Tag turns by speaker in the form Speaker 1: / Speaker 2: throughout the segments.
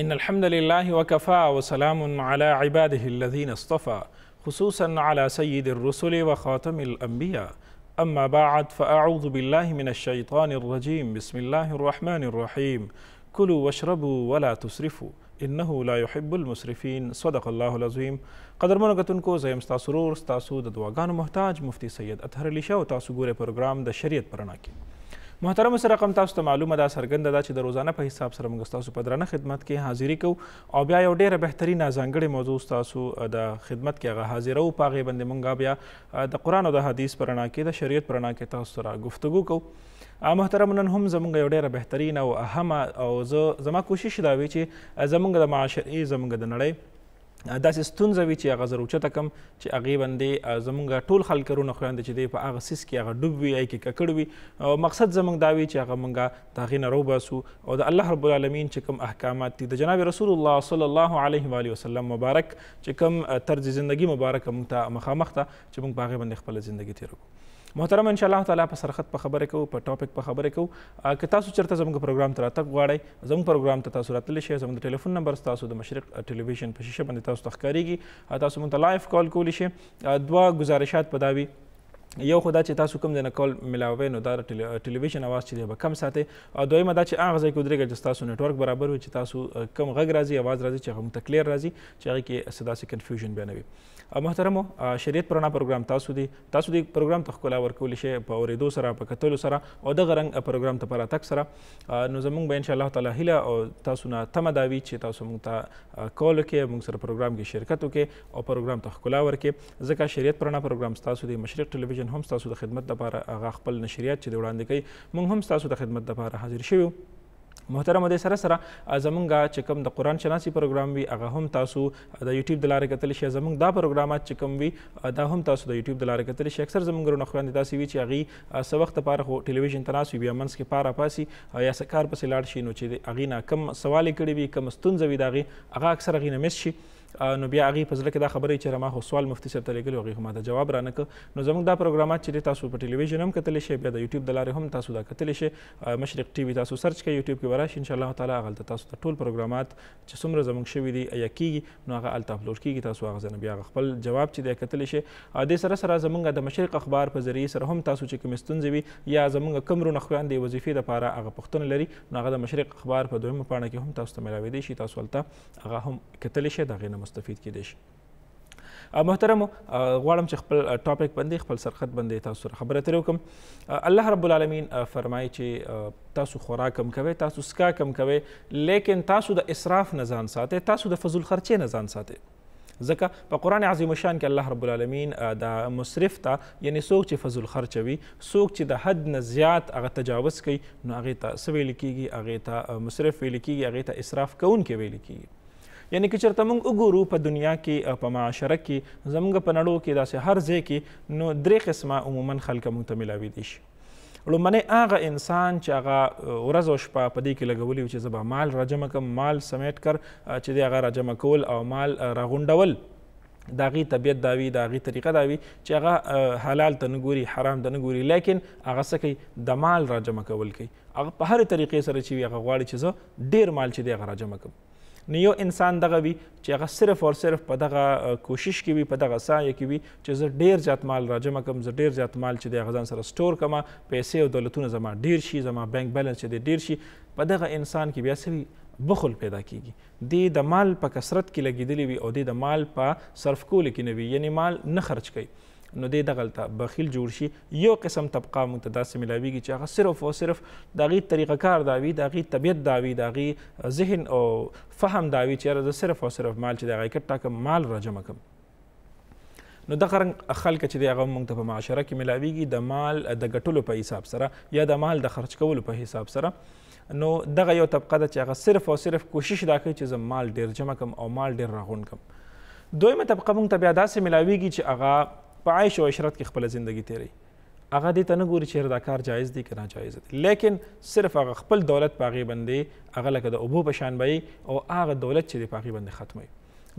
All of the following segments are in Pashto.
Speaker 1: إن الحمد لله وكفى وسلام على عباده الذين اصطفى خصوصا على سيد الرسل وخاتم الأنبياء أما بعد فأعوذ بالله من الشيطان الرجيم بسم الله الرحمن الرحيم كلوا واشربوا ولا تسرفوا إنه لا يحب المسرفين صدق الله العظيم قدر منگتن کو زیم ستا سرور ستا سود محتاج مفتی سید اتحر علی تاسو گورے پروگرام دا شریعت پرنا محترم سره رقم تاسو ته معلومه دا څرګنده ده چې د روزانه په حساب سره موږ ستاسو په درانه خدمت کې حاضري کوو او بیا یو ډېره بهترینه ځانګړې موضوع ستاسو د خدمت کې هغه حاضره او په هغې باندې موږ بیا د قرآن او د حدیث په رڼا کې د شریعت په رڼا کې تاسو سره ګفتګو کوو محترم نن هم زموږ یو ډېره بهترینه او اهمه او زه زما کوشش دا وي چې زموږ د معاشرې زموږ د نړۍ داسې ستونزه وي چې هغه زه راوچته کړم چې هغې باندې زمونږ ټول خلک رونه خویندې چې دی په هغه سیس کې هغه ډوب وي یا کې ککړ وي مقصد زمونږ دا وي چې هغه مونږ د هغې نه روباسو او د الله رب العالمین چې کوم احکامات دي د جناب رسول الله صلی الله علیه و وسلم مبارک چې کوم طرز زندگی مبارک مونږ ته مخامخ ته چې مونږ په هغې باندې خپله زندگی تېره کړو محترم ان شاء الله تعالی په سرخط په خبره کوو په ټاپک په خبره کوو که تاسو چیرته زموږ پروګرام ته راتګ غواړئ زموږ پروګرام ته تاسو راتللی شئ زموږ د ټلیفون نمبر ستاسو د مشرق ټلویزیون په شیشه باندې تاسو ته ښکارېږي تاسو مونږ ته لایف کال کولی شئ دوه گزارشات په دا وي یو خدا چې تاسو کوم ځای کال ملاوي نو دا ټلویزیون اواز چې دی به کم ساتي او دویمه دا چې هغه ځای کې ودرېږئ چې ستاسو نیټورک برابر وي چې تاسو کم غږ راځي اواز راځي چې هغه مو ته کلیر راځي چې هغې کې څه داسې کنفیوژن بیا نه وي محترمو شریعت پرانا پروګرام تاسو دی تاسو دې پروګرام ته ښکلا ورکولی شئ په اورېدو سره په کتلو سره او دغه رنګ پروګرام ته په راتګ سره نو زموږ به انشاءالله تعالی هیله او تاسو نه تمه دا وي چې تاسو موږ ته کال وکړئ موږ سره پروګرام کې شرکت وکړئ او پروګرام ته ښکلا ورکړئ ځکه شریعت پرانا پروګرام ستاسو د مشرق ټلویزیون ټلویزیون هم تاسو د خدمت لپاره هغه خپل نشریات چې وړاندې کوي موږ هم تاسو د خدمت لپاره حاضر شوو محترم د سره سره زمونږ چې کوم د قران شناسي پروګرام وي هغه هم تاسو د یوټیوب د لارې کتلی شئ زمونږ دا پروګرامات چې کوم وي دا هم تاسو د یوټیوب د لارې کتلی شئ اکثر زمونږ رونو خویندې داسې وي چې هغې څه وخت لپاره خو ټلیویزیون ته ناست وي بیا منځ کې پاره پاسي یا سکار پسې لاړ شي نو چې د هغې نه کم سوال یې کړی وي کم ستونزه وي د هغې هغه اکثر هغې نه میس شي نو بیا هغه په ځل کې دا خبرې چې ما هو سوال مفتي صاحب ته لګل هغه ما دا جواب رانه ک نو زموږ دا پروګرامات چې تاسو په ټلویزیون هم کتلی شئ بیا د یوټیوب د لارې هم تاسو دا کتلی شئ مشرق ټي وي تاسو سرچ کړئ یوټیوب کې وراشي ان شاء الله تعالی هغه تاسو ته ټول پروګرامات چې څومره زموږ شوي دي یا کیږي نو هغه الته اپلوډ کیږي تاسو هغه ځنه بیا خپل جواب چې دی کتلی شئ د سره سره زموږ د مشرق اخبار په ذریعه سره هم تاسو چې کوم ستونزې وي یا زموږ کمرو نخویان دی وظیفې لپاره هغه پښتون لري نو هغه د مشرق اخبار په دویمه پاڼه کې هم تاسو ته ملاوي دي شي تاسو ولته هغه هم کتلی شئ دا غینه نه مستفید کیدی شي محترم غواړم چې خپل ټاپک باندې خپل سرخط باندې تاسو سره خبره ترې وکم الله رب العالمین فرمایي چې تاسو خوراک کم کوئ تاسو سکا کم کوئ لیکن تاسو د اسراف نه ځان ساتئ تاسو د فضول خرچې نه ځان ساتئ ځکه په قرآن عظیم شان کې الله رب العالمین د مصرف ته یعنی څوک چې فضل خرچوي څوک چې د حد نه زیات هغه تجاوز کوي نو هغې ته څه ویل کېږي هغې ته مصرف ویل کېږي هغې ته اسراف کوونکی ویل کېږي یعنی که چېرته موږ وګورو په دنیا کې په معاشره کې زموږ په نړو کې داسې هر ځای کې نو درې قسمه عموما خلک موږ ته ملاویدی شي لومنه هغه انسان چې هغه ورځ او شپه په دې کې لګولي چې زبا مال راجمع کم مال سمیټ کر چې دې هغه راجمع کول او مال راغونډول داغي طبیعت داوی داغي طریقه داوی چې هغه حلال ته نه ګوري حرام ته نه ګوري لیکن هغه څه کوي د مال راجمع کول کوي هغه په هر طریقې سره چې هغه غواړي چې زه ډیر مال چې دی هغه راجمع کوم نو یو انسان دغه وي چې هغه صرف او صرف په دغه کوشش کې وي په دغه سایه کې وي چې زه ډیر زیات مال راجمع کم زه ډیر زیات مال چې د غزان سره سٹور کما پیسې او دولتونه زما ډیر شي زما بانک بیلانس چې ډیر شي په دغه انسان کې بیا سوي بخل پیدا کیږي د د مال په کثرت کې لګیدلی وي او د مال په صرف کولو کې نه وي یعنی مال نه خرج کوي نو دې دغلته بخیل جوړ شي یو قسم طبقه موږ ته داسې ملاویږي چې هغه صرف او صرف د هغې طریقه کار دا وي د هغې طبیعت دا وي د هغې ذهن او فهم دا وي چې یاره زه صرف او صرف مال چې د هغه کټ ټاکم مال راجمع کم نو دغه رنګ خلک چې دی هغه موږ ته په معاشره کې ملاویږي د مال د ګټلو په حساب سره یا د مال د خرج کولو په حساب سره نو دغه یو طبقه ده چې هغه صرف او صرف کوشش دا کوي چې زه مال ډیر جمع کم او مال ډیر راغون کم دویمه طبقه موږ ته بیا داسې ملاویږي چې هغه په عیش او عشرت کې خپل ژوندۍ تیری هغه دې ته نه ګوري چې دا کار جایز دی که ناجایز دی لیکن صرف هغه خپل دولت په هغې باندې هغه لکه د اوبو په شان به او هغه دولت چې دی په هغې باندې ختموي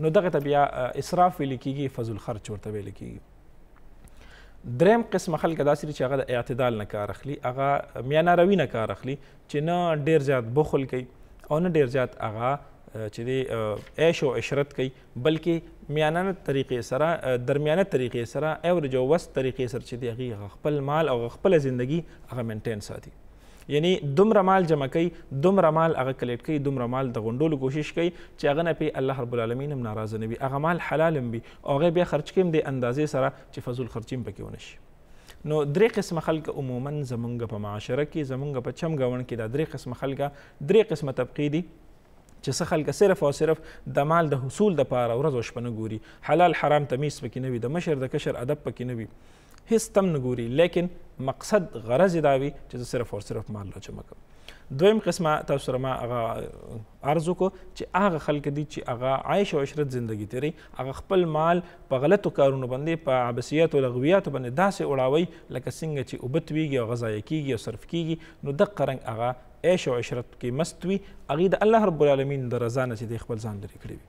Speaker 1: نو دغه ته بیا اسراف ویل کېږي فضل خرچ ورته ویل کېږي دریم قسم خلک داسې دي چې هغه د اعتدال نه کار اخلي هغه میانه روي نه کار اخلي چې نه ډیر زیات بخل کوي او نه ډیر زیات هغه چې دی عیش او عشرت کوي بلکې میانانه طریقې سره درمیانه طریقې سره ایوریج او وست طریقې سره چې دی هغه خپل مال او خپل ژوندۍ هغه مینټین ساتي یعنی دومره مال جمع کوي دومره مال هغه کلیکټ کوي دومره مال د غونډولو کوشش کوي چې هغه نه پی الله رب العالمین هم ناراضه نه وي هغه مال حلال هم وي او هغه بیا خرج کړي هم د اندازې سره چې فضول خرچي هم پکې ونه شي نو درې قسم خلک عموما زمونږ په معاشره کې زمونږ په چمګاون کې دا درې قسم خلک درې قسمه طبقې دي چې څه خلک صرف او صرف د مال د حصول د پاره ورځ او شپه نه ګوري حلال حرام تمیز پکې نه وي د مشر د کشر ادب پکې نه وي هیڅ تم نه ګوري لیکن مقصد غرض دا وي چې صرف او صرف مال را جمع کړم دویم قسمه تاسو سره ما هغه عرض وکړو چې هغه خلک دي چې هغه عیش او عشرت زندگی تیری هغه خپل مال په غلطو کارونو باندې په عبسیات او لغویات باندې داسې وړاوي لکه څنګه چې اوبه تویږي او غذایه کیږي او صرف کیږي نو دقه رنګ هغه عیش او عشرت کې مست وي هغې د الله رب العالمین د رضا نه چې دی خپل ځان لرې کړی وي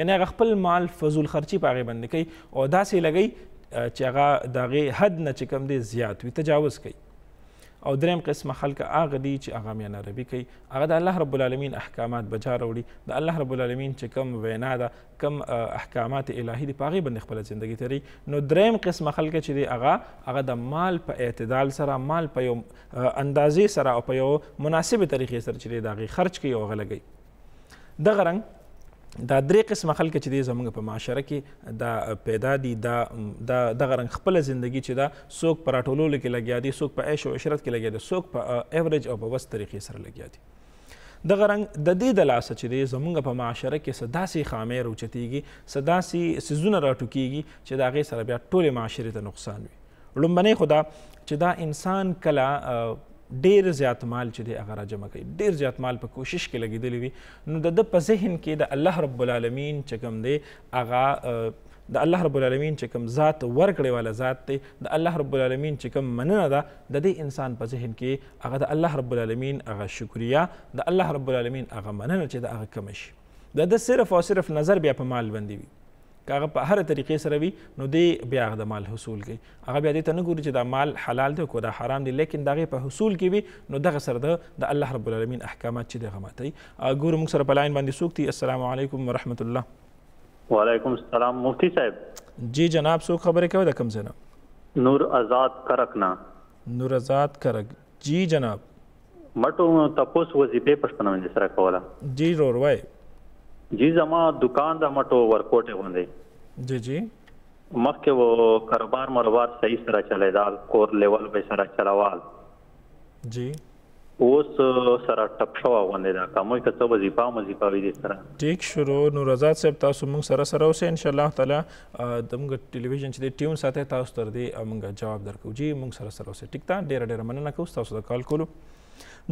Speaker 1: یعنی هغه خپل مال فضول خرچي په هغې باندې کوي او داسې لګوي چې هغه د هغې حد نه چې کم دی زیات وي تجاوز کوي او دریم قسمه خلک هغه دي چې هغه میان عربي کوي هغه د الله رب العالمین احکامات بجا راوړي د الله رب العالمین چې کم وینا ده کم احکامات الهي دي پاغي باندې خپل ژوندۍ تیری نو دریم قسمه خلک چې دي هغه هغه د مال په اعتدال سره مال په یو اندازې سره او په یو مناسبه طریقې سره چې دي دا غي خرج کوي او غلګي دغه رنګ دا درې قسمه خلک چې دی زموږ په معاشره کې دا پیدا دي دا دا دغه رنګ خپل ژوندۍ چې دا څوک په راټولولو کې لګیا دي څوک په عیش او عشرت کې لګیا دي څوک په ایوریج او په وست طریقې سره لګیا دي دغه رنګ د دې د لاسه چې دی زمونږ په معاشره کې څه داسې خامې روچتیږي څه داسې څیزونه راټوکیږي چې د هغې سره بیا ټولې معاشرې ته نقصان وي لومبنی خو دا چې دا انسان کله ډیر زیات مال چې دی هغه راجمع کوي ډیر زیات مال په کوشش کې لګېدلی وي نو د ده په ذهن کې د الله رب العالمین چې کوم دی هغه د الله رب العالمین چې کوم ذات ورکړې والا ذات دی د الله رب العالمین چې کوم مننه ده د دې انسان په ذهن کې هغه د الله رب العالمین هغه شکریا د الله رب العالمین هغه مننه چې د هغه کمش د ده صرف او صرف نظر بیا په مال باندې وي کاغه په هر طریقې سره وي نو دی بیا د مال حصول کوي هغه بیا دې ته نه ګوري چې دا مال حلال دی او دا حرام دی لیکن دغه په حصول کې وي نو دغه سره د الله رب العالمین احکامات چې دغه ماتي ګور موږ سره په لاین باندې سوق تي السلام علیکم ورحمت الله وعلیکم السلام مفتی صاحب جی جناب سو خبره کوي د کم زنه نور آزاد کرکنا نور آزاد کرک جی جناب مټو تپوس وظیفه پښتنه باندې سره کوله جی رور وای جی زما دکان د مټو ورکوټه غوندې جی جی مخکې وو کاروبار مروار صحیح سره چلای دا کور لیول به سره چلاوال جی اوس سره ټپ شو غوندې دا کومه کته وظیفه وظیفه وی دي سره ټیک شروع نور آزاد صاحب تاسو موږ سره سره اوسه ان شاء الله تعالی دمګ ټلویزیون چې ټیون ساته تاسو تر دې موږ جواب درکو جی موږ سره سره اوسه ټیک تا ډیر ډیر مننه کوم تاسو د کال کولو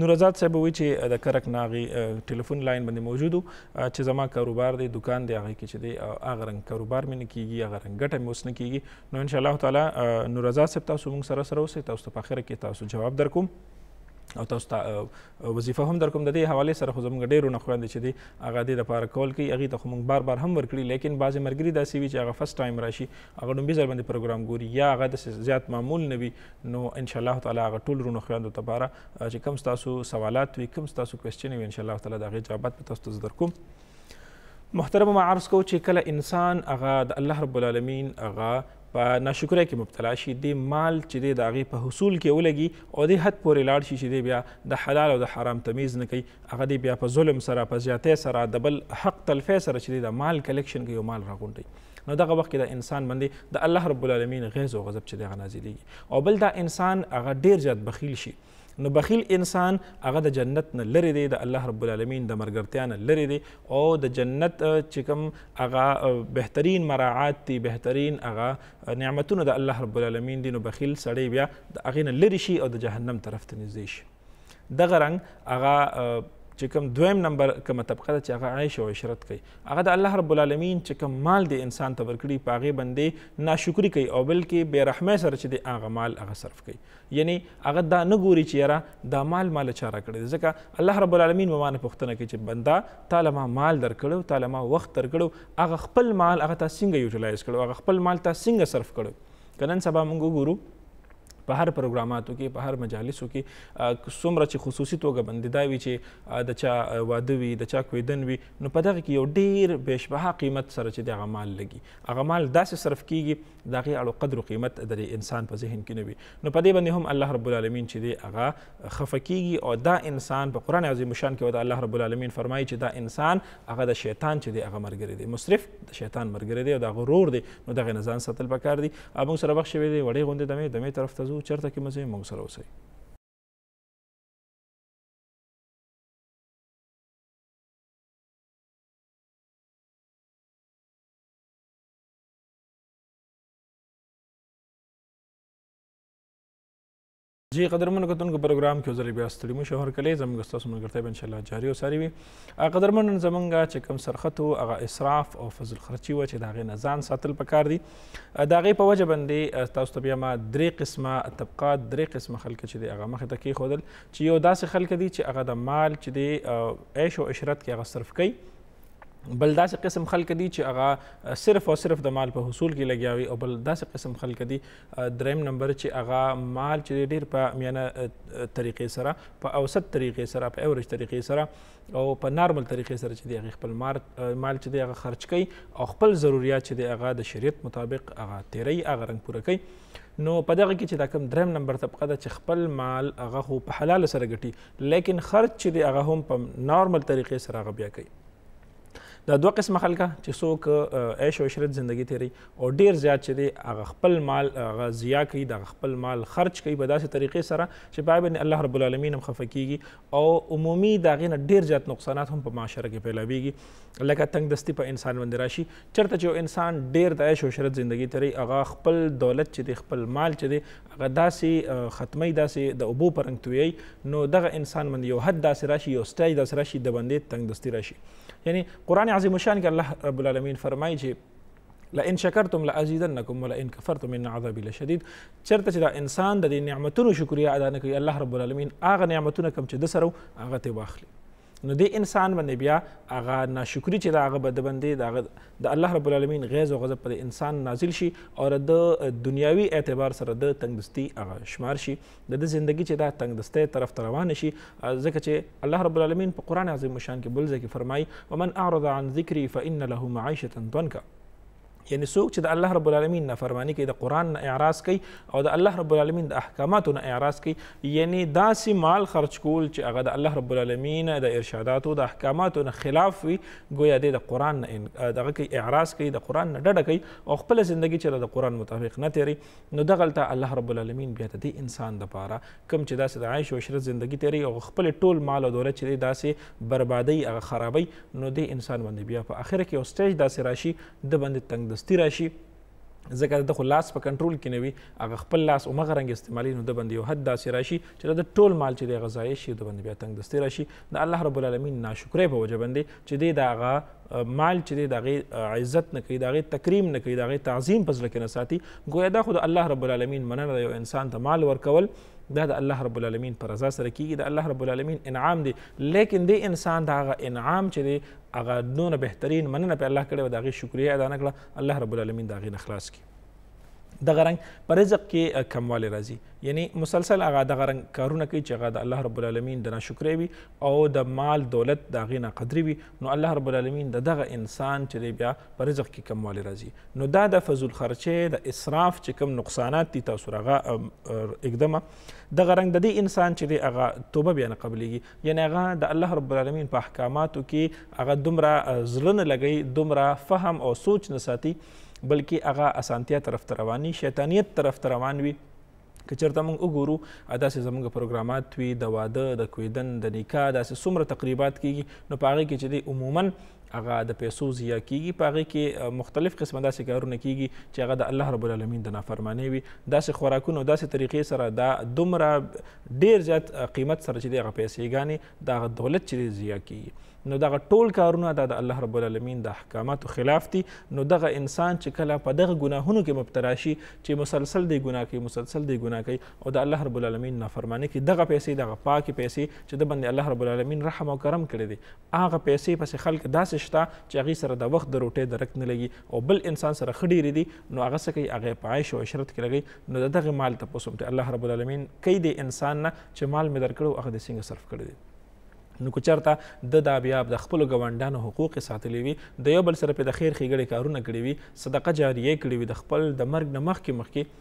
Speaker 1: نور آزاد صاحب وی چې د کرک ناغي ټلیفون لاین باندې موجودو چې زما کاروبار دی دکان دی هغه کې چې دی هغه رنګ کاروبار مې نه کیږي هغه رنګ ګټه مې اوس نه کیږي نو ان شاء الله تعالی نور آزاد صاحب تاسو موږ سره سره اوسئ تاسو په اخره کې تاسو جواب درکوم او تاسو ته وظیفه هم درکوم د دې حواله سره خو زموږ ډیرو نه خوند چې دی هغه دې لپاره کول کوي هغه ته موږ بار بار هم ورکړي لیکن بعض مرګري داسې وي چې هغه فرست ټایم راشي هغه دومره ځل باندې پروګرام ګوري یا هغه د زیات معمول نه وي نو ان شاء الله تعالی هغه ټول رونو خوند ته لپاره چې کم تاسو سوالات وي کم تاسو کوېشن وي ان شاء الله تعالی دا غي جوابات به تاسو درکوم محترم ما عرض کو چې کله انسان هغه د الله رب العالمین هغه په ناشکرۍ کې مبتلا شي د مال چې دی د هغې په حصول کې ولګي او د حد پورې لاړ شي چې دی بیا د حلال او د حرام تمیز نه کوي هغه دی بیا په ظلم سره په زیاتۍ سره د بل حق تلفی سره چې دی د مال کلیکشن کوي او مال راغونډوي نو دغه وخت کې د انسان باندې د الله رب العالمین غیظ او غضب چې دی هغه نازلیږي او بل دا انسان هغه ډیر زیات بخیل شي نو بخیل انسان هغه د جنت نه لری دی د الله رب العالمین د مرګرتیا نه لری دی او د جنت چې کوم هغه بهترین مراعات دي بهترین هغه نعمتونه د الله رب العالمین دی نو بخیل سړی بیا د هغې نه لرې شي او د جهنم طرف ته نږدې شي دغه رنګ هغه چې کوم دویم نمبر کوم طبقه ده چې هغه عیش او عشرت کوي هغه د الله رب العالمین چې کوم مال دی انسان ته ورکړي په هغې باندې ناشکري کوي او بلکې بې رحمۍ سره چې دی هغه مال هغه صرف کوي یعنی هغه دا نه ګوري چې یاره دا مال ما له چا راکړی دی ځکه الله رب العالمین به ما نه پوښتنه کوي چې بنده تا له ما مال درکړی تا له ما وخت درکړی هغه خپل مال هغه تا څنګه یوټیلایز کړو هغه خپل مال تا څنګه صرف کړو که نن سبا موږ وګورو په هر پروګراماتو کې په هر مجالسو کې څومره چې خصوصي توګه بندیدا وي چې د چا واده وي د چا کویدن وي نو په دغه کې یو ډیر بشبها قیمت سره چې د غمال لګي غمال داسې صرف کیږي دغه اړو قدر او قیمت د انسان په ذهن کې نه وي نو په دې باندې هم الله رب العالمین چې دی هغه خفکیږي او دا انسان په قران عظیم شان کې ودا الله رب العالمین فرمایي چې دا انسان هغه د شیطان چې دی هغه مرګره دی مصرف د شیطان مرګره دی او دا غرور دی نو دغه نه ځان ساتل پکار دی ابو سره بخښوي دی وړي غونډه دمه دمه طرف ته ځو چرته کې مزه موږ سره اوسئ جی قدرمن کتونکو پروګرام کې زری بیا ستړي مو شهر کلی زموږ تاسو ملګرتیا به ان شاء الله جاری او ساری وي قدرمن زمونږه چې کوم سرخط او هغه اسراف او فضل خرچي و چې دا غي نزان ساتل پکار دي دا غي په وجه باندې تاسو ته بیا ما درې قسمه طبقات درې قسمه خلک چې دی هغه مخه تکي خودل چې یو داسې خلک دي چې هغه د مال چې دی عيش او عشرت کې هغه صرف کوي بل داسې قسم خلک دي چې هغه صرف او صرف د مال په حصول کې لګیاوي او بل داسې قسم خلک دي دریم نمبر چې هغه مال چې ډیر په میانه طریقې سره په اوسط طریقې سره په اوریج طریقې سره او په نارمل طریقې سره چې دی هغه خپل مار مال چې دی هغه خرج کوي او خپل ضرورت چې دی هغه د شریعت مطابق هغه تیری هغه رنګ پوره کوي نو په دغه کې چې دا کوم دریم نمبر طبقه ده چې خپل مال هغه خو په حلال سره ګټي لیکن خرج چې دی هغه هم په نارمل طریقې سره هغه بیا کوي د دوه قسمه خلک چې څوک عیش او عشرت زندگی تیری او ډیر زیات چې دی هغه خپل مال هغه ضیا کوي د خپل مال خرج کوي په داسې طریقې سره چې پای باندې الله رب العالمین هم خفه کیږي او عمومي دا غینه ډیر زیات نقصانات هم په معاشره کې پیلاویږي لکه تنگ دستی په انسان باندې راشي چرته چې انسان ډیر د عیش او عشرت زندگی تیری هغه خپل دولت چې دی خپل مال چې دی هغه داسې ختمي داسې د ابو پرنګ تویي نو دغه انسان باندې یو حد داسې راشي یو سټای داسې راشي د باندې تنگ دستی راشي يعني قرآن عظيم الشان قال الله رب العالمين فرمائي جي لئن شکرتم لازیدنکم ولئن کفرتم ان عذابی لشدید چرته چې دا انسان د نعمتونو شکریا ادا نه کوي الله رب العالمین هغه نعمتونه کم چې دسرو سره هغه ته واخلي نو دی انسان باندې بیا هغه ناشکری چې دا هغه بد باندې دا د الله رب العالمین غیظ او غضب پر انسان نازل شي او د دنیاوي اعتبار سره د تنگدستی هغه شمار شي د د زندگی چې دا تنگدستی طرف ته روان شي ځکه چې الله رب العالمین په قران عظیم شان کې بل ځکه فرمای ومن اعرض عن ذکری فان له معیشه ضنکا یعنی څوک چې د الله رب العالمین نافرمانی کوي د قرآن نه اعراض کوي او د الله رب العالمین د احکاماتو نه اعراض کوي یعنی داسې مال خرج کول چې هغه د الله رب العالمین د ارشاداتو د احکاماتو نه خلاف وي ګویا دی د قرآن نه دغه کوي اعراض کوي د قرآن نه ډډه کوي او خپله زندگی چې د قرآن مطابق نه تیري نو دغلته الله رب العالمین بیا د دې انسان دپاره کم چې داسې د عیش و عشرت زندگی تیري او خپل ټول مال او دولت چې دی داسې بربادۍ هغه خرابوي نو دې انسان باندې بیا په آخره کې یو سټیج داسې راشي د باندې تنګ سمدستي راشي ځکه د خو لاس په کنټرول کې نه وي هغه خپل لاس اومغه رنګ استعمالي نو د باندې یو حد داسې راشي چې د ټول مال چې د غذایي شي د باندې بیا تنګ دستي راشي د الله رب العالمین ناشکرې په وجه باندې چې دی د هغه مال چې دی د هغې عزت نه کوي د هغې تکریم نه کوي د هغې تعظیم په زړه کې نه ساتي ګویا دا خو د الله رب العالمین مننه ده یو انسان ته مال ورکول دا د الله رب العالمین پر رضا سره کیږي د الله رب العالمین انعام دی لیکن دی انسان دا هغه انعام چې دی هغه دونه بهترین مننه په الله کړې و د هغې شکریه ادا نه کړه الله رب العالمین د هغې نه خلاص کړي دغه رنګ په رزق کې کموالی راځي یعنی مسلسل هغه دغه رنګ کارونه کوي چې هغه د الله رب العالمین د ناشکرۍ وي او د مال دولت د هغې ناقدري وي نو الله رب العالمین د دغه انسان چې دی بیا په رزق کې کموالی راځي نو دا د فضول خرچې د اسراف چې کوم نقصانات دي تاسو هغه اقدمه دغه رنګ د دې انسان چې دی هغه توبه بیا نه قبلیږي یعنی هغه د الله رب العالمین په احکاماتو کې هغه دومره زړه نه لګوي دومره فهم او سوچ نه ساتي بلکې هغه اسانتیا طرف ته روان وي شیطانیت طرف ته روان وي که چېرته موږ وګورو داسې زموږ پروګرامات وي د واده د کویدن د نکاح داسې څومره تقریبات کیږي نو په هغې کې چې دی عموماً هغه د پیسو ضیا کیږي په هغې کې مختلف قسمه داسې کارونه کیږي چې هغه د الله رب العالمین د نافرمانۍ وي داسې خوراکونه او داسې طریقې سره دا دومره ډیر زیات قیمت سره چې دی هغه پیسې ګانې د هغه دولت چې ضیا کیږي نو دغه ټول کارونه د الله رب العالمین د احکاماتو خلاف دي نو دغه انسان چې کله په دغه ګناهونو کې مبتلا شي چې مسلسل دی ګناه کوي مسلسل دی ګناه کوي او د الله رب العالمین نافرمانی کوي دغه پیسې دغه پاکې پیسې چې د باندې الله رب العالمین رحم او کرم کړی دی هغه پیسې پسې خلک داسې شته چې هغې سره د وخت د روټۍ درک نه لګي او بل انسان سره ښه ډېرې دي نو هغه څه کوي هغه په عیش او عشرت کې لګي نو د دغه مال تپوس هم الله رب العالمین کوي د انسان نه چې مال مې درکړو هغه د څنګه صرف کړی دی نو که چېرته د دا بیا د خپلو ګاونډیانو حقوق یې ساتلی وي د یو بل سره پې د خیر ښېګړې کارونه کړي وي صدقه جاریه کړي وي د خپل د مرګ نه مخکې مخکې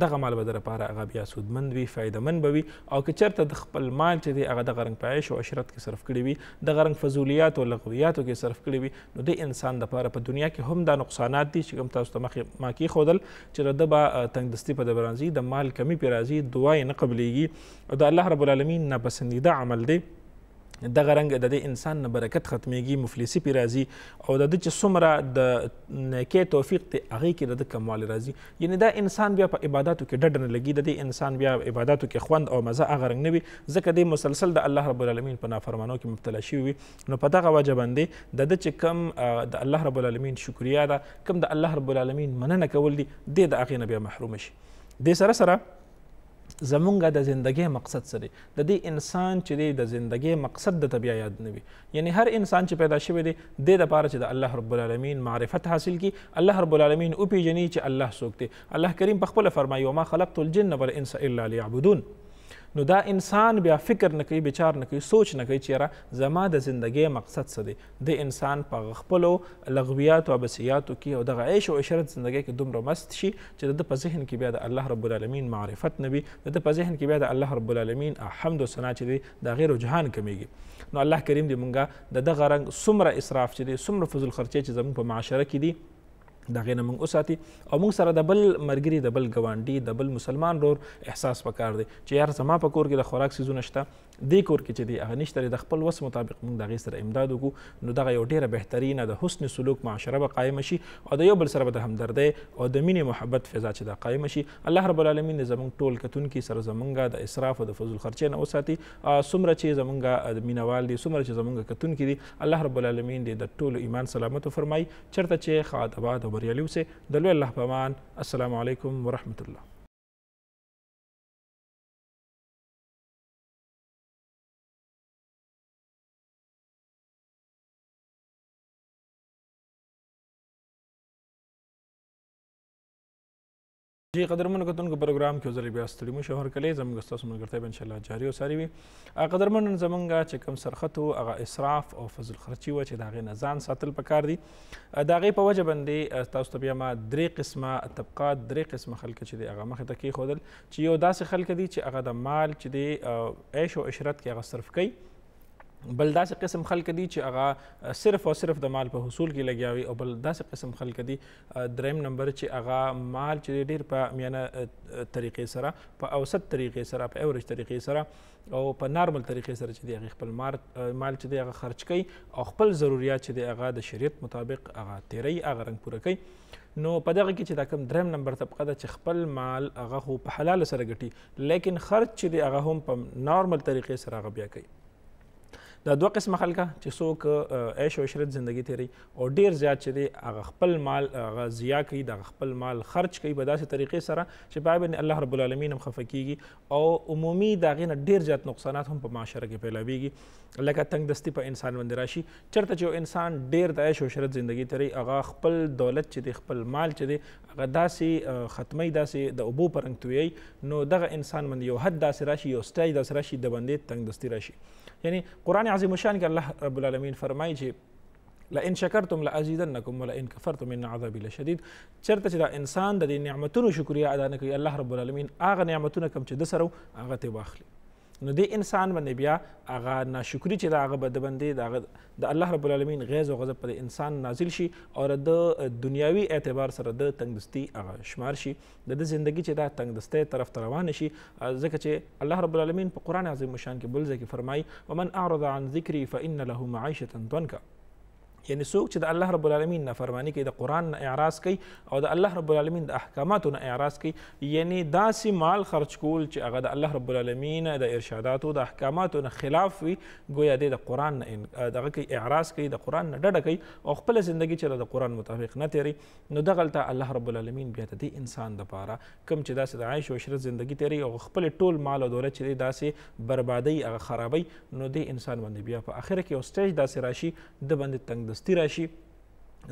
Speaker 1: دغه مال به در لپاره هغه بیا سودمند وي فایدهمند به وي او که چېرته د خپل مال چې دی هغه دغه رنګ په عیش او عشرت کې صرف کړي وي دغه رنګ فضولیات او لغویاتو کې صرف کړي وي نو د انسان دپاره په دنیا کې هم دا نقصانات دي چې کوم تاسو ته مخې ما کېښودل چې د ده به تنګدستي په ده به راځي د مال کمی پې راځي دعا یې نه قبلیږي او د الله رب العالمین ناپسندیده عمل دی دغه رنګ د دې انسان نه برکت ختمیږي مفلسي پې راځي او د ده چې څومره د نیکۍ توفیق دی هغې کې د ده کمال راځي یعنی دا انسان بیا په عباداتو کې ډډه نه لګي د دې انسان بیا عباداتو کې خوند او مزه هغه رنګ نه وي ځکه دی مسلسل د الله رب العالمین په نافرمانو کې مبتلا شوي وي نو په دغه وجه باندې د ده چې کم د الله رب العالمین شکریا ده کم د الله رب العالمین مننه کول دي د د هغې نه بیا محرومه شي دې سره سره زمونږ د زندګۍ مقصد څه دی د دې انسان چې دی د زندګۍ مقصد د بیا یاد نه وي یعنی هر انسان چې پیدا شوی دی د دپاره چې د الله رب العالمین معرفت حاصل کی الله رب العالمین وپیژني چې الله څوک دی الله کریم په خپله فرمایي وما خلقت الجن والانس الا ليعبدون نو دا انسان بیا فکر نه کوي بچار نه کوي سوچ نه کوي چې یاره زما د زندګۍ مقصد څه دی د انسان په خپلو لغویاتو او بسیاتو کې او دغه عیش او عشرت زندګۍ کې دومره مست شي چې د ده په ذهن کې بیا د الله رب العالمین معرفت نه وي د ده په ذهن کې بیا د الله رب العالمین حمد او ثنا چې دی د غیر جهان کمیږي نو الله کریم دې مونږه د دغه رنګ څومره اسراف چې دی څومره فضل خرچې چې زموږ په معاشره کې دي دغه نه موږ اوساتي او موږ سره د بل مرګري د بل ګوانډي د بل مسلمان رور احساس پکار دی چې یار زما په کور کې د خوراک سیزونه شته دې کور کې چې دی هغه نشته د خپل وس مطابق موږ د هغې سره امداد وکړو نو دغه یو ډیره بهترینه د حسن سلوک معاشره به قایم شي او د یو بل سره به د همدردۍ او د مینې محبت فضا چې دا قایم شي الله رب العالمین دې زموږ ټول کتونکي سره زمونږ د اسراف او د فضل خرچې نه وساتي څومره چې زمونږ مینوال دي څومره چې زمونږ کتونکي دي الله رب العالمین دې د ټولو ایمان سلامت فرمای چرته چې خاطبات او بریالي اوسئ د لوی الله په امان السلام علیکم ورحمت الله جی قدرمن کتونکو پروګرام کې زری بیا ستړي مو شهر کلی زموږ ستاسو ملګرتیا به انشاءالله جاري او ساري وي قدرمن نن زموږ چې کوم سرخط و هغه اسراف او فضل خرچي وه چې د هغې نه ځان ساتل پکار دي د هغې په وجه باندې تاسو ته بیا ما درې قسمه طبقات درې قسمه خلک چې دی هغه مخې ته کیښودل چې یو داسې خلک دي چې هغه د مال چې دی عیش او عشرت کې هغه صرف کوي بل داسې قسم خلک دي چې هغه صرف او صرف د مال په حصول کې لګیاوي او بل داسې قسم خلک دي دریم نمبر چې هغه مال چې ډیر په میانه طریقې سره په اوسط طریقې سره په اوریج طریقې سره او په نارمل طریقې سره چې دی هغه خپل مال چې دی هغه خرج کوي او خپل ضرورت چې دی هغه د شریعت مطابق هغه تیری هغه رنګ پوره کوي نو په دغه کې چې دا کوم دریم نمبر طبقه ده چې خپل مال هغه خو په حلال سره ګټي لیکن خرج چې دی هغه هم په نارمل طریقې سره هغه بیا کوي دا دوه قسمه خلک چې څوک عيش او عشرت ژوندۍ تیري او ډیر زیات چې دی هغه خپل مال هغه زیا کوي د خپل مال خرج کوي په داسې طریقې سره چې پای باندې الله رب العالمین هم خفه کیږي او عمومي دا غینه ډیر زیات نقصانات هم په معاشره کې پیلاویږي لکه تنگ دستی په انسان باندې راشي چرته چې انسان ډیر د عيش او عشرت ژوندۍ تیري هغه خپل دولت چې دی خپل مال چې دی هغه داسې ختمي داسې د ابو پرنګ توي نو دغه انسان باندې یو حد داسې راشي یو سټیج داسې راشي د باندې تنگ دستی راشي یعنی قرآن عظیم الشان کې الله رب العالمین فرمایي چې لئن شکرتم لازیدنکم ولئن کفرتم ان عذابی لشدید چرته چې دا انسان د نعمتونو شکریا ادا نه کوي الله رب العالمین هغه نعمتونه کم چې د سره هغه ته واخلي نو دی انسان باندې بیا هغه ناشکری چې دا هغه بدبندې دا د الله رب العالمین غیظ او غضب پر انسان نازل شي او د دنیاوي اعتبار سره د تنگدستی هغه شمار شي د د زندگی چې دا تنگدستی طرف ته روان شي ځکه چې الله رب العالمین په قران عظیم شان کې بل ځای کې فرمایي ومن اعرض عن ذکری فان له معیشه ضنکا یعنی څوک چې د الله رب العالمین نافرمانی کوي د قران نه اعراض کوي او د الله رب العالمین د احکاماتو نه اعراض کوي یعنی داسې مال خرج کول چې هغه د الله رب العالمین د ارشاداتو د احکاماتو نه خلاف وي گویا د قران نه دغه کوي اعراض کوي د قران نه ډډه کوي او خپل ژوندۍ چې د قران مطابق نه تیري نو دغلته الله رب العالمین بیا د انسان لپاره کم چې داسې د عیش او عشرت ژوندۍ تیري او خپل ټول مال او دولت چې داسې بربادي هغه خرابي نو د انسان باندې بیا په اخر کې او سټیج داسې راشي د باندې تنگ سمدستي راشي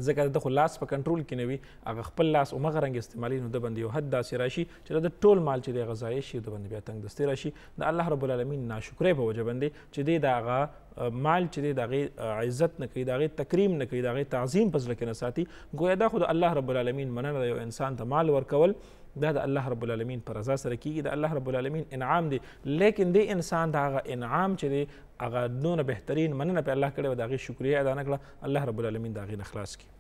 Speaker 1: ځکه د خو لاس په کنټرول کې نه وي هغه خپل لاس اومغه رنګ استعمالي نو د باندې یو حد داسې راشي چې د ټول مال چې د غذایي شي د باندې بیا تنګ دستي راشي د الله رب العالمین ناشکرې په وجه باندې چې دی د هغه مال چې دی د هغې عزت نه کوي د هغې تکریم نه کوي د هغې تعظیم په زړه کې نه ساتي ګویا دا خو د الله رب العالمین مننه یو انسان ته مال ورکول دا د الله رب العالمین په رضا سره کیږي د الله رب العالمین انعام دی لیکن دی انسان دا هغه انعام چې دی هغه دونه بهترین مننه په الله کړې او د هغې شکریه ادا نه کړه الله رب العالمین د هغې نه خلاص کړي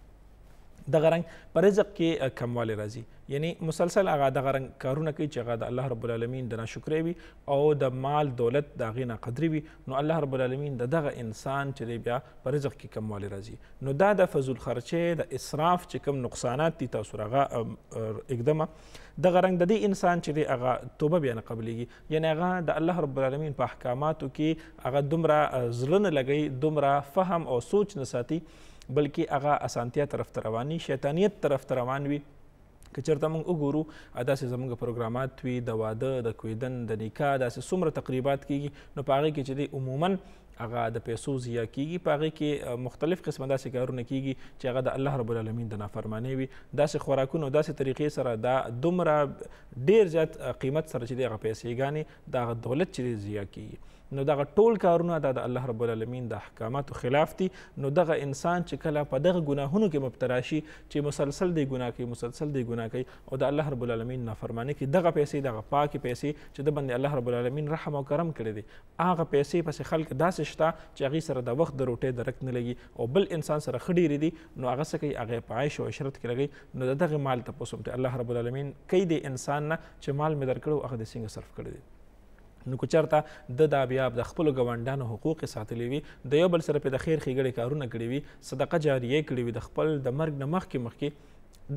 Speaker 1: دغه رنګ په رزق کې کموالی راځي یعنی مسلسل هغه دغه رنګ کارونه کوي چې هغه د الله رب العالمین د ناشکرۍ وي او د مال دولت د هغې ناقدري وي نو الله رب العالمین د دغه انسان چې دی بیا په رزق کې کموالی راځي نو دا د فضول خرچې د اسراف چې کوم نقصانات دي تاسو هغه اقدمه دغه رنګ د دې انسان چې دی هغه توبه بیا نه قبلیږي یعنی هغه د الله رب العالمین په احکاماتو کې هغه دومره زړه نه لګوي دومره فهم او سوچ نه ساتي بلکې هغه اسانتیا طرف ته روان شیطانیت طرف ته روان وي که چېرته موږ وګورو داسې زموږ پروګرامات وي د واده د کویدن د نکاح داسې څومره تقریبات کیږي نو په هغې کې چې دی عموماً هغه د پیسو ضیا کیږي په هغې کې مختلف قسمه داسې کارونه کیږي چې هغه د الله رب العالمین د نافرمانۍ وي داسې خوراکونه داسې طریقې سره دا دومره ډیر زیات قیمت سره چې دی هغه پیسې ګانې د هغه دولت چې دی ضیا کیږي نو دغه ټول کارونه د الله رب العالمین د احکاماتو خلاف دي نو دغه انسان چې کله په دغه ګناهونو کې مبتلا شي چې مسلسل دی ګناه کوي مسلسل دی ګناه کوي او د الله رب العالمین نافرمانی کوي دغه پیسې دغه پاکې پیسې چې د باندې الله رب العالمین رحم او کرم کړی دی هغه پیسې پسې خلک داسې شته چې هغې سره د وخت د روټۍ درک نه لګي او بل انسان سره ښه ډېرې دي نو هغه څه کوي هغه یې په عیش او عشرت کې لګوي نو د دغه مال تپوس هم الله رب العالمین کوي د انسان نه چې مال مې درکړی و هغه د څنګه صرف کړی دی نو که چېرته د دا بیا د خپلو ګاونډیانو حقوق ساتلی وي د یو بل سره په د خیر ښېګړې کارونه کړي وي صدقه جاریه کړي وي د خپل د مرګ نه مخکې مخکې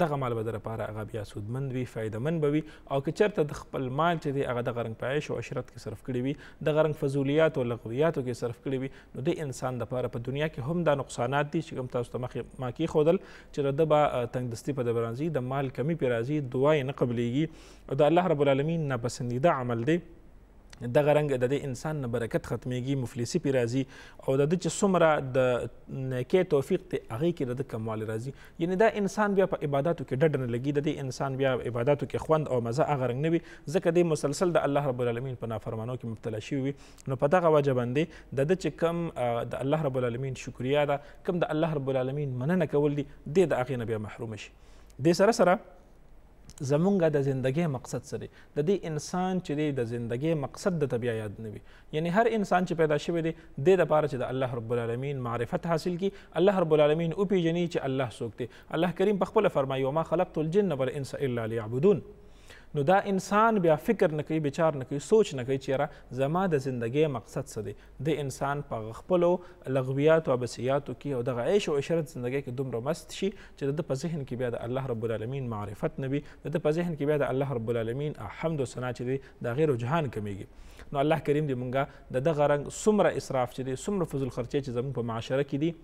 Speaker 1: دغه مال به د لپاره هغه بیا سودمند وي فایده مند به وي او که چېرته د خپل مال چې دی هغه دغه رنګ په عیش او عشرت کې صرف کړي وي دغه رنګ فضولیات او لغویاتو کې صرف کړي وي نو د انسان لپاره په دنیا کې هم دا نقصانات دي چې کوم تاسو ته مخې ما کېښودل چې د به تنګدستي په ده د مال کمی پرې راځي دعا یې نه قبلیږي او د الله رب العالمین ناپسندیده عمل دی دغه رنګ د انسان نه برکت ختمیږي مفلسي پی راځي او د چې څومره د نیکه توفیق ته هغه کې د کمال راځي یعنی دا انسان بیا په عبادتو کې ډډ نه لګي د انسان بیا عبادتو کې خوند او مزه هغه رنګ نه وي ځکه د مسلسل د الله رب العالمین په نافرمانو کې مبتلا شوی وي نو په دغه وجه باندې د د چې کم د الله رب العالمین شکریا ده کم د الله رب العالمین مننه کول دي د هغې نه بیا محروم شي دې سره سره زمونږ د زندګۍ مقصد سره د دې انسان چې دی د زندګۍ مقصد د بیا یاد نه وي یعنی هر انسان چې پیدا شوی دی د دې لپاره چې د الله رب العالمین معرفت حاصل کی الله رب العالمین او پیژني چې الله څوک دی الله کریم په خپل فرمایي وما خلقت الجن والانس الا ليعبدون نو دا انسان بیا فکر نه کوي بچار نه کوي سوچ نه کوي چیرې زما د زندګۍ مقصد څه دی د انسان په خپلو لغویاتو او بسیاتو کې او دغه عیش او عشرت زندګۍ کې دومره مست شي چې د په ذهن کې بیا د الله رب العالمین معرفت نه وي د په ذهن کې بیا د الله رب العالمین حمد او ثنا چې دی د غیر جهان کمیږي نو الله کریم دې مونږه د دغه رنګ څومره اسراف چې دی څومره فضل خرچې چې زموږ په معاشره کې دي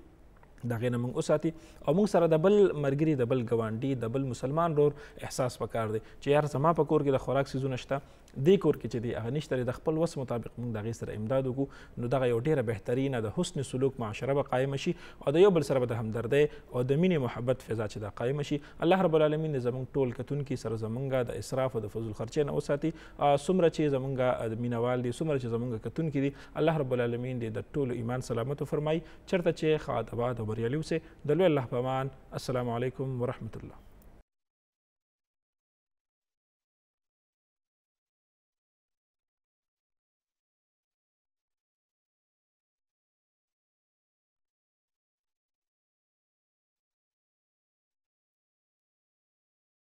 Speaker 1: دغه نه موږ وساتي او موږ سره د بل مرګري د بل ګوانډي د بل مسلمان رور احساس پکار دی چې یار زما په کور کې د خوراک سیزونه شته دې کور کې چې دی هغه نشته د خپل وس مطابق موږ د هغې سره امداد وکړو نو دغه یو ډېره بهترینه د حسن سلوک معاشره به قایم شي او د یو بل سره به د همدردۍ او د مینې محبت فضا چې دا قایم شي الله رب العالمین زموږ ټول کتونکي سره زمونږ د اسراف او د فضل خرچې نه وساتي څومره چې زمونږ مینوال دي څومره چې زمونږ کتونکي دي الله رب العالمین دې د ټولو ایمان سلامت فرمای چرته چې خاطبات او بریالي اوسې د لوی الله په امان السلام علیکم ورحمت الله